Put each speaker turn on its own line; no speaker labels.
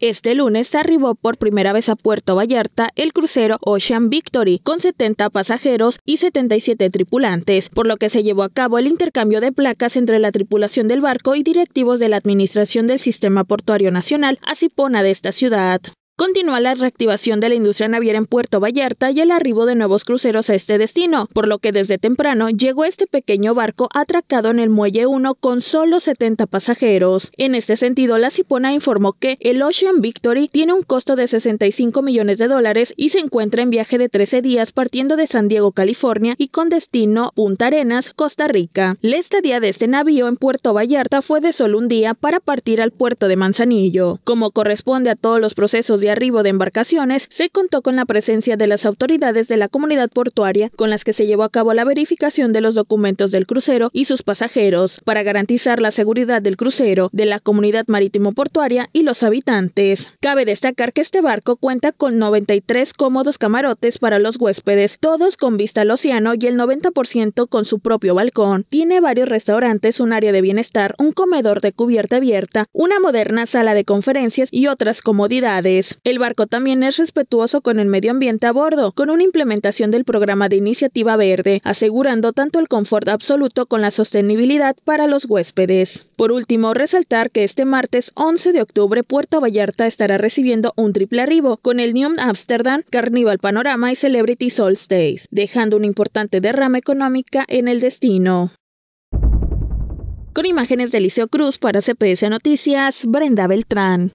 Este lunes arribó por primera vez a Puerto Vallarta el crucero Ocean Victory con 70 pasajeros y 77 tripulantes, por lo que se llevó a cabo el intercambio de placas entre la tripulación del barco y directivos de la Administración del Sistema Portuario Nacional, acipona de esta ciudad. Continúa la reactivación de la industria naviera en Puerto Vallarta y el arribo de nuevos cruceros a este destino, por lo que desde temprano llegó este pequeño barco atracado en el Muelle 1 con solo 70 pasajeros. En este sentido, la Cipona informó que el Ocean Victory tiene un costo de 65 millones de dólares y se encuentra en viaje de 13 días partiendo de San Diego, California y con destino Punta Arenas, Costa Rica. La estadía de este navío en Puerto Vallarta fue de solo un día para partir al puerto de Manzanillo. Como corresponde a todos los procesos de arribo de embarcaciones, se contó con la presencia de las autoridades de la comunidad portuaria, con las que se llevó a cabo la verificación de los documentos del crucero y sus pasajeros, para garantizar la seguridad del crucero, de la comunidad marítimo portuaria y los habitantes. Cabe destacar que este barco cuenta con 93 cómodos camarotes para los huéspedes, todos con vista al océano y el 90% con su propio balcón. Tiene varios restaurantes, un área de bienestar, un comedor de cubierta abierta, una moderna sala de conferencias y otras comodidades. El barco también es respetuoso con el medio ambiente a bordo, con una implementación del programa de iniciativa verde, asegurando tanto el confort absoluto con la sostenibilidad para los huéspedes. Por último, resaltar que este martes 11 de octubre Puerto Vallarta estará recibiendo un triple arribo con el New Amsterdam, Carnival Panorama y Celebrity Solstice, dejando un importante derrama económica en el destino. Con imágenes de Liceo Cruz para CPS Noticias, Brenda Beltrán.